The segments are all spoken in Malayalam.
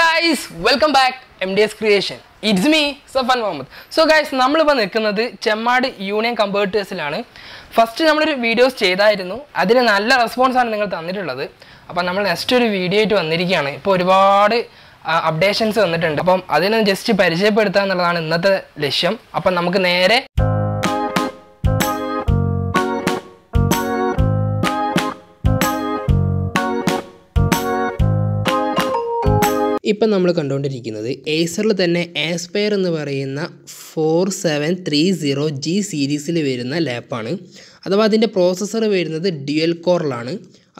guys welcome back M D S creation it's me Safan Muhammad so guys നമ്മളിപ്പോൾ നിൽക്കുന്നത് ചെമ്മാട് യൂണിയൻ കമ്പേർട്ടേഴ്സിലാണ് ഫസ്റ്റ് നമ്മളൊരു വീഡിയോസ് ചെയ്തായിരുന്നു അതിന് നല്ല റെസ്പോൺസാണ് നിങ്ങൾ തന്നിട്ടുള്ളത് അപ്പം നമ്മൾ നെക്സ്റ്റ് ഒരു വീഡിയോ ആയിട്ട് വന്നിരിക്കുകയാണ് ഇപ്പോൾ ഒരുപാട് അപ്ഡേഷൻസ് വന്നിട്ടുണ്ട് അപ്പം അതിനെ ജസ്റ്റ് പരിചയപ്പെടുത്തുക എന്നുള്ളതാണ് ഇന്നത്തെ ലക്ഷ്യം അപ്പം നമുക്ക് നേരെ ഇപ്പം നമ്മൾ കണ്ടുകൊണ്ടിരിക്കുന്നത് ഏസറിൽ തന്നെ ആസ്പയർ എന്ന് പറയുന്ന four seven three zero G സീരീസിൽ വരുന്ന ലാപ്പാണ് അഥവാ അതിൻ്റെ പ്രോസസ്സർ വരുന്നത് ഡ്യുവൽ കോറിലാണ്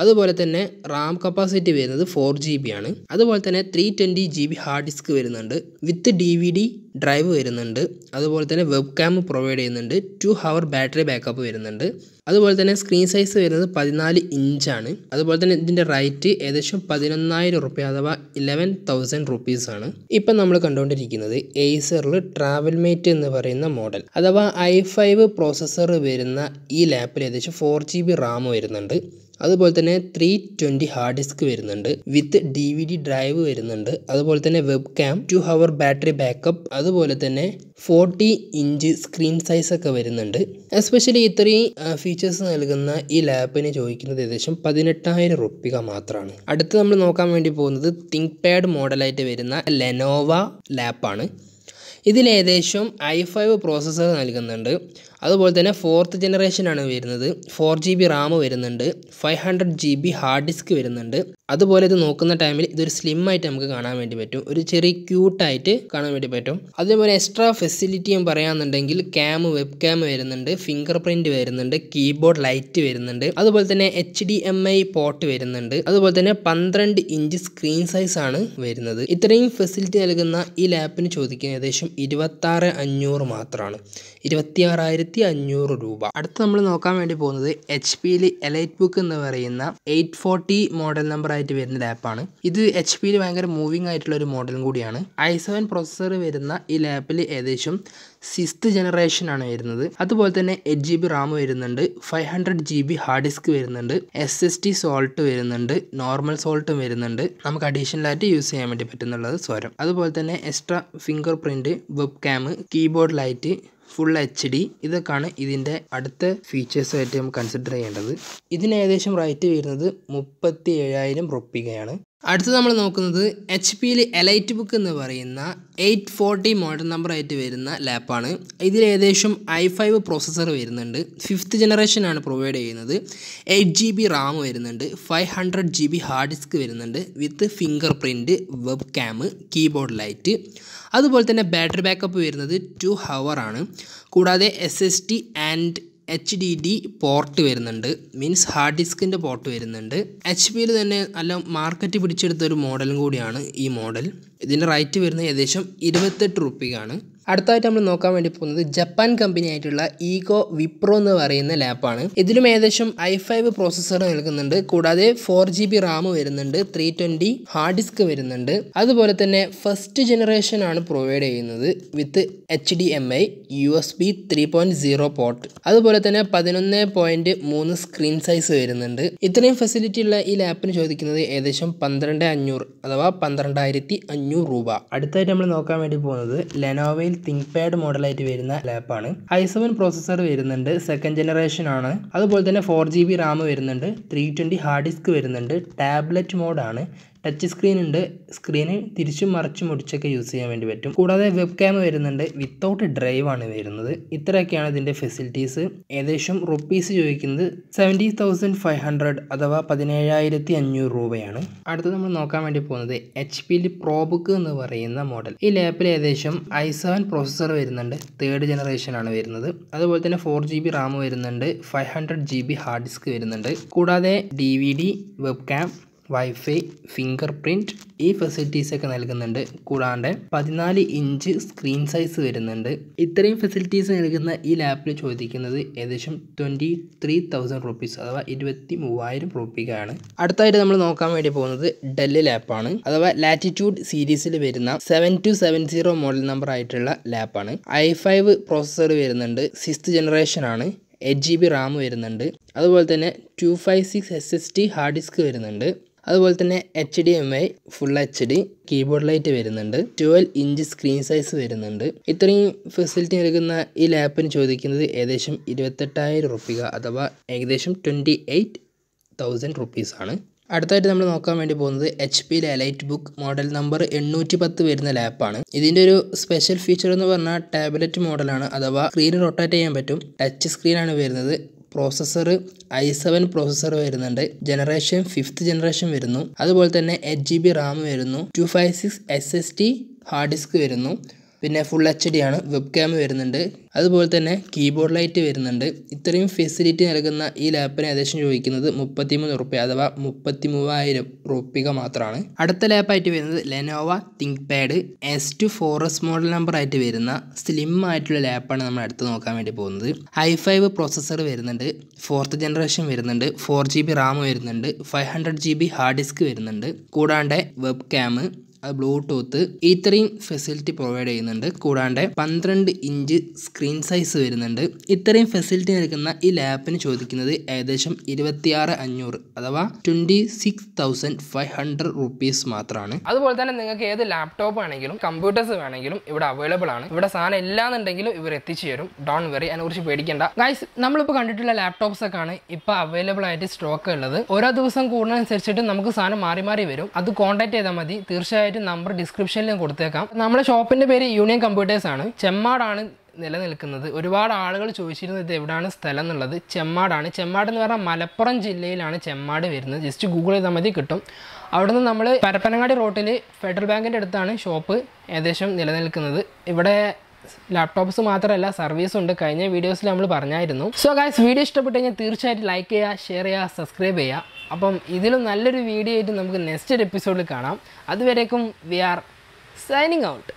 അതുപോലെ തന്നെ റാം കപ്പാസിറ്റി വരുന്നത് ഫോർ ജി ബി ആണ് അതുപോലെ തന്നെ three twenty G B hard disk വരുന്നുണ്ട് with D V D drive വരുന്നുണ്ട് അതുപോലെ തന്നെ വെബ് ക്യാം പ്രൊവൈഡ് ചെയ്യുന്നുണ്ട് ടു ഹവർ ബാറ്ററി ബാക്കപ്പ് വരുന്നുണ്ട് അതുപോലെ തന്നെ സ്ക്രീൻ സൈസ് വരുന്നത് പതിനാല് ഇഞ്ചാണ് അതുപോലെ തന്നെ ഇതിൻ്റെ റേറ്റ് ഏകദേശം പതിനൊന്നായിരം റുപ്യ അഥവാ ഇലവൻ തൗസൻഡ് ആണ് ഇപ്പം നമ്മൾ കണ്ടുകൊണ്ടിരിക്കുന്നത് എയ്സറിൽ ട്രാവൽ മേറ്റ് എന്ന് പറയുന്ന മോഡൽ അഥവാ ഐ ഫൈവ് പ്രോസസ്സർ വരുന്ന ഈ ലാപ്പിൽ ഏകദേശം ഫോർ ജി ബി റാം വരുന്നുണ്ട് അതുപോലെ തന്നെ ത്രീ ട്വൻറ്റി ഹാർഡ് ഡിസ്ക് വരുന്നുണ്ട് with D V D drive വരുന്നുണ്ട് അതുപോലെ തന്നെ webcam two hour battery backup അതുപോലെ തന്നെ ഫോർട്ടി ഇഞ്ച് സ്ക്രീൻ സൈസ് ഒക്കെ വരുന്നുണ്ട് എസ്പെഷ്യലി ഇത്രയും ഫീച്ചേഴ്സ് നൽകുന്ന ഈ ലാപ്പിന് ചോദിക്കുന്നത് ഏകദേശം പതിനെട്ടായിരം റുപ്യ മാത്രമാണ് അടുത്ത് നമ്മൾ നോക്കാൻ വേണ്ടി പോകുന്നത് തിങ്ക് പാഡ് മോഡലായിട്ട് വരുന്ന ലെനോവ ലാപ്പാണ് ഇതിലേകദേശം ഐ ഫൈവ് പ്രോസസ്സർ നൽകുന്നുണ്ട് അതുപോലെ തന്നെ ഫോർത്ത് ജനറേഷനാണ് വരുന്നത് ഫോർ ജി ബി റാം വരുന്നുണ്ട് five hundred G B hard disk വരുന്നുണ്ട് അതുപോലെ ഇത് നോക്കുന്ന ടൈമിൽ ഇതൊരു സ്ലിം ആയിട്ട് നമുക്ക് കാണാൻ വേണ്ടി പറ്റും ഒരു ചെറിയ ക്യൂട്ടായിട്ട് കാണാൻ വേണ്ടി പറ്റും അതേപോലെ എക്സ്ട്രാ ഫെസിലിറ്റിയും പറയാമെന്നുണ്ടെങ്കിൽ ക്യാം വെബ് ക്യാം വരുന്നുണ്ട് ഫിംഗർ പ്രിന്റ് വരുന്നുണ്ട് കീബോർഡ് ലൈറ്റ് വരുന്നുണ്ട് അതുപോലെ തന്നെ H D M I port വരുന്നുണ്ട് അതുപോലെ തന്നെ പന്ത്രണ്ട് ഇഞ്ച് സ്ക്രീൻ സൈസ് ആണ് വരുന്നത് ഇത്രയും ഫെസിലിറ്റി നൽകുന്ന ഈ ലാപ്പിന് ചോദിക്കുന്ന ഏകദേശം ആറ് അഞ്ഞൂറ് മാത്രമാണ് ആറായിരത്തി ആയിരത്തി അഞ്ഞൂറ് രൂപ അടുത്ത് നമ്മൾ നോക്കാൻ വേണ്ടി പോകുന്നത് എച്ച് പിയിൽ എലൈറ്റ് ബുക്ക് എന്ന് പറയുന്ന എയ്റ്റ് ഫോർട്ടി മോഡൽ നമ്പർ ആയിട്ട് വരുന്ന ലാപ്പാണ് ഇത് എച്ച് പിയിൽ ഭയങ്കര മൂവിങ് ആയിട്ടുള്ള ഒരു മോഡലും കൂടിയാണ് ഐ സെവൻ പ്രൊസസ്സർ വരുന്ന ഈ ലാപ്പിൽ ഏകദേശം സിക്സ്ത് ജനറേഷൻ ആണ് വരുന്നത് അതുപോലെ തന്നെ എയ്റ്റ് ജി ബി റാം വരുന്നുണ്ട് five hundred G B hard disk വരുന്നുണ്ട് എസ് എസ് ടി സോൾട്ട് വരുന്നുണ്ട് നോർമൽ സോൾട്ടും വരുന്നുണ്ട് നമുക്ക് അഡീഷണലായിട്ട് യൂസ് ചെയ്യാൻ വേണ്ടി പറ്റുന്നുള്ളത് സ്വരം അതുപോലെ തന്നെ extra fingerprint webcam keyboard light full H D ഇതൊക്കെയാണ് ഇതിൻ്റെ അടുത്ത ഫീച്ചേഴ്സായിട്ട് നമുക്ക് കൺസിഡർ ചെയ്യേണ്ടത് ഇതിന് ഏകദേശം റേറ്റ് വരുന്നത് മുപ്പത്തി ഏഴായിരം റുപ്പികയാണ് അടുത്ത് നമ്മൾ നോക്കുന്നത് എച്ച് പിയിൽ എലൈറ്റ് ബുക്ക് എന്ന് പറയുന്ന എയ്റ്റ് ഫോർട്ടി മോഡൽ നമ്പറായിട്ട് വരുന്ന ലാപ്പാണ് ഇതിൽ ഏകദേശം ഐ ഫൈവ് പ്രോസസ്സർ വരുന്നുണ്ട് ഫിഫ്ത്ത് ആണ് പ്രൊവൈഡ് ചെയ്യുന്നത് എയ്റ്റ് ജി ബി റാം വരുന്നുണ്ട് five hundred G B hard disk വരുന്നുണ്ട് with fingerprint webcam keyboard light അതുപോലെ തന്നെ ബാറ്ററി ബാക്കപ്പ് വരുന്നത് ടു ആണ് കൂടാതെ S S D and H D D port വരുന്നുണ്ട് മീൻസ് ഹാർഡ് ഡിസ്കിൻ്റെ പോർട്ട് വരുന്നുണ്ട് എച്ച് പിയിൽ തന്നെ നല്ല മാർക്കറ്റ് പിടിച്ചെടുത്ത ഒരു മോഡലും കൂടിയാണ് ഈ മോഡൽ ഇതിൻ്റെ റേറ്റ് വരുന്നത് ഏകദേശം ഇരുപത്തെട്ട് റുപ്പിക്കാണ് അടുത്തായിട്ട് നമ്മൾ നോക്കാൻ വേണ്ടി പോകുന്നത് ജപ്പാൻ കമ്പനി ആയിട്ടുള്ള ഈഗോ വിപ്രോ എന്ന് പറയുന്ന ലാപ്പാണ് ഇതിലും ഏകദേശം ഐ ഫൈവ് പ്രോസസ്സർ നൽകുന്നുണ്ട് കൂടാതെ ഫോർ ജി ബി റാം വരുന്നുണ്ട് ത്രീ ട്വൻറ്റി ഹാർഡ് ഡിസ്ക് വരുന്നുണ്ട് അതുപോലെ തന്നെ ഫസ്റ്റ് ജനറേഷൻ ആണ് പ്രൊവൈഡ് ചെയ്യുന്നത് with H D M I U S B three point zero port അതുപോലെ തന്നെ പതിനൊന്ന് പോയിന്റ് മൂന്ന് സ്ക്രീൻ സൈസ് വരുന്നുണ്ട് ഇത്രയും ഫെസിലിറ്റി ഉള്ള ഈ ലാപ്പിന് ചോദിക്കുന്നത് ഏകദേശം പന്ത്രണ്ട് അഞ്ഞൂറ് അഥവാ പന്ത്രണ്ടായിരത്തി അഞ്ഞൂറ് രൂപ അടുത്തായിട്ട് നമ്മൾ നോക്കാൻ വേണ്ടി പോകുന്നത് ലെനോവയിൽ തിങ്ക് പാഡ് മോഡലായിട്ട് വരുന്ന ലാപ്പാണ് ഐ സെവൻ പ്രോസസ്സർ വരുന്നുണ്ട് സെക്കൻഡ് ജനറേഷൻ ആണ് അതുപോലെ തന്നെ ഫോർ ജി ബി റാം വരുന്നുണ്ട് ത്രീ ട്വൻറ്റി ഹാർഡ് ഡിസ്ക് വരുന്നുണ്ട് ടാബ്ലറ്റ് മോഡാണ് ടച്ച് സ്ക്രീൻ ഉണ്ട് സ്ക്രീന് തിരിച്ചും മറിച്ചും മുടിച്ചൊക്കെ യൂസ് ചെയ്യാൻ വേണ്ടി പറ്റും കൂടാതെ വെബ് ക്യാം വരുന്നുണ്ട് വിത്തൗട്ട് ഡ്രൈവ് ആണ് വരുന്നത് ഇത്രയൊക്കെയാണ് ഇതിൻ്റെ ഫെസിലിറ്റീസ് ഏകദേശം റുപ്പീസ് ചോദിക്കുന്നത് സെവൻറ്റി തൗസൻഡ് ഫൈവ് ഹൺഡ്രഡ് അഥവാ പതിനേഴായിരത്തി അഞ്ഞൂറ് രൂപയാണ് അടുത്ത നമ്മൾ നോക്കാൻ വേണ്ടി പോകുന്നത് എച്ച് പിയിൽ പ്രോബുക്ക് എന്ന് പറയുന്ന മോഡൽ ഈ ലാപ്പിൽ ഏകദേശം ഐ സെവൻ പ്രോസസ്സർ വരുന്നുണ്ട് തേർഡ് ജനറേഷൻ ആണ് വരുന്നത് അതുപോലെ തന്നെ ഫോർ ജി ബി റാം വരുന്നുണ്ട് five hundred G B hard disk വരുന്നുണ്ട് കൂടാതെ D V D webcam wifi fingerprint ഈ ഫെസിലിറ്റീസൊക്കെ നൽകുന്നുണ്ട് കൂടാണ്ട് പതിനാല് ഇഞ്ച് സ്ക്രീൻ സൈസ് വരുന്നുണ്ട് ഇത്രയും ഫെസിലിറ്റീസ് നൽകുന്ന ഈ ലാപ്പിൽ ചോദിക്കുന്നത് ഏകദേശം ട്വൻറ്റി ത്രീ തൗസൻഡ് റുപ്പീസ് അഥവാ ഇരുപത്തി മൂവായിരം റുപ്പിക്കാണ് അടുത്തായിട്ട് നമ്മൾ നോക്കാൻ വേണ്ടി പോകുന്നത് ഡെല്ലി ലാപ്പാണ് അഥവാ ലാറ്റിറ്റ്യൂഡ് സീരീസിൽ വരുന്ന seven two seven zero model number ആയിട്ടുള്ള ലാപ്പാണ് ഐ ഫൈവ് പ്രോസസ്സർ വരുന്നുണ്ട് സിക്സ്ത് ജനറേഷൻ ആണ് എയ്റ്റ് ജി ബി റാം വരുന്നുണ്ട് അതുപോലെ തന്നെ two five six S S T hard disk വരുന്നുണ്ട് അതുപോലെ തന്നെ H D M I full H D keyboard light വരുന്നുണ്ട് ട്വൽവ് ഇഞ്ച് സ്ക്രീൻ സൈസ് വരുന്നുണ്ട് ഇത്രയും ഫെസിലിറ്റി നൽകുന്ന ഈ ലാപ്പിന് ചോദിക്കുന്നത് ഏകദേശം ഇരുപത്തെട്ടായിരം റുപ്പിക അഥവാ ഏകദേശം ട്വൻറ്റി എയ്റ്റ് തൗസൻഡ് റുപ്പീസാണ് അടുത്തായിട്ട് നമ്മൾ നോക്കാൻ വേണ്ടി പോകുന്നത് H P light book model number എണ്ണൂറ്റി പത്ത് വരുന്ന ലാപ്പാണ് ഇതിൻ്റെ ഒരു സ്പെഷ്യൽ ഫീച്ചർ എന്ന് പറഞ്ഞാൽ ടാബ്ലറ്റ് മോഡലാണ് അഥവാ സ്ക്രീൻ റൊട്ടേറ്റ് ചെയ്യാൻ പറ്റും ടച്ച് സ്ക്രീനാണ് വരുന്നത് പ്രോസസ്സർ ഐ സെവൻ പ്രോസസ്സർ വരുന്നുണ്ട് ജനറേഷൻ ഫിഫ്ത്ത് ജനറേഷൻ വരുന്നു അതുപോലെ തന്നെ എയ്റ്റ് ജി ബി റാം വരുന്നു two five six S S T hard disk വരുന്നു പിന്നെ ഫുൾ എച്ച് ഡി ആണ് വെബ് ക്യാം വരുന്നുണ്ട് അതുപോലെ തന്നെ കീബോർഡ് ലൈറ്റ് വരുന്നുണ്ട് ഇത്രയും ഫെസിലിറ്റി നൽകുന്ന ഈ ലാപ്പിന് ഏകദേശം ചോദിക്കുന്നത് മുപ്പത്തിമൂന്ന് റുപ്യ അഥവാ മുപ്പത്തി മൂവായിരം റുപ്യ മാത്രമാണ് അടുത്ത ലാപ്പായിട്ട് വരുന്നത് Lenovo ThinkPad S two ഫോറസ് മോഡൽ നമ്പർ ആയിട്ട് വരുന്ന സ്ലിം ആയിട്ടുള്ള ലാപ്പാണ് നമ്മൾ അടുത്ത് നോക്കാൻ വേണ്ടി പോകുന്നത് ഹൈ ഫൈവ് പ്രോസസ്സർ വരുന്നുണ്ട് ഫോർത്ത് ജനറേഷൻ വരുന്നുണ്ട് ഫോർ ജി ബി റാം വരുന്നുണ്ട് five hundred G B hard disk വരുന്നുണ്ട് കൂടാണ്ട് വെബ് ക്യാം അത് ബ്ലൂടൂത്ത് ഇത്രയും ഫെസിലിറ്റി പ്രൊവൈഡ് ചെയ്യുന്നുണ്ട് കൂടാണ്ട് പന്ത്രണ്ട് ഇഞ്ച് സ്ക്രീൻ സൈസ് വരുന്നുണ്ട് ഇത്രയും ഫെസിലിറ്റി നൽകുന്ന ഈ ലാപ്പിന് ചോദിക്കുന്നത് ഏകദേശം ഇരുപത്തിയാറ് അഞ്ഞൂറ് അഥവാ twenty six thousand five hundred rupees മാത്രമാണ് അതുപോലെ തന്നെ നിങ്ങൾക്ക് ഏത് ലാപ്ടോപ്പ് ആണെങ്കിലും കമ്പ്യൂട്ടേഴ്സ് വേണമെങ്കിലും ഇവിടെ അവൈലബിൾ ആണ് ഇവിടെ സാധനം ഇല്ലാന്നുണ്ടെങ്കിലും ഇവർ എത്തിച്ചു തരും ഡോൺ വെറി കുറിച്ച് പേടിക്കേണ്ട ഗൈസ് നമ്മളിപ്പോൾ കണ്ടിട്ടുള്ള ലാപ്ടോപ്സ് ഒക്കെ ആണ് ഇപ്പോൾ അവൈലബിൾ ആയിട്ട് സ്റ്റോക്ക് ഉള്ളത് ഓരോ ദിവസം കൂടുന്നതനുസരിച്ചിട്ട് നമുക്ക് സാധനം മാറി മാറി വരും അത് കോൺടാക്ട് ചെയ്താൽ മതി തീർച്ചയായിട്ടും ആയിട്ട് നമ്പർ ഡിസ്ക്രിപ്ഷനിലും കൊടുത്തേക്കാം നമ്മുടെ ഷോപ്പിൻ്റെ പേര് യൂണിയൻ കമ്പ്യൂട്ടേഴ്സ് ആണ് ചെമ്മാടാണ് നിലനിൽക്കുന്നത് ഒരുപാട് ആളുകൾ ചോദിച്ചിരുന്നത് ഇത് എവിടെയാണ് സ്ഥലം എന്നുള്ളത് ചെമ്മാടാണ് ചെമ്മാട് എന്ന് പറഞ്ഞാൽ മലപ്പുറം ജില്ലയിലാണ് ചെമ്മാട് വരുന്നത് ജസ്റ്റ് ഗൂഗിൾ ചെയ്താൽ മതി കിട്ടും അവിടുന്ന് നമ്മൾ പരപ്പനങ്ങാടി റോട്ടിൽ ഫെഡറൽ ബാങ്കിൻ്റെ അടുത്താണ് ഷോപ്പ് ഏകദേശം നിലനിൽക്കുന്നത് ഇവിടെ ലാപ്ടോപ്സ് മാത്രമല്ല സർവീസ് ഉണ്ട് കഴിഞ്ഞ വീഡിയോസിൽ നമ്മൾ പറഞ്ഞായിരുന്നു സോ ഗായ്സ് വീഡിയോ ഇഷ്ടപ്പെട്ട് കഴിഞ്ഞാൽ തീർച്ചയായിട്ടും ലൈക്ക് ചെയ്യുക ഷെയർ ചെയ്യുക സബ്സ്ക്രൈബ് ചെയ്യുക അപ്പം ഇതിലും നല്ലൊരു വീഡിയോ ആയിട്ട് നമുക്ക് നെക്സ്റ്റ് ഒരു എപ്പിസോഡിൽ കാണാം അതുവരേക്കും വി ആർ സൈനിങ് ഔട്ട്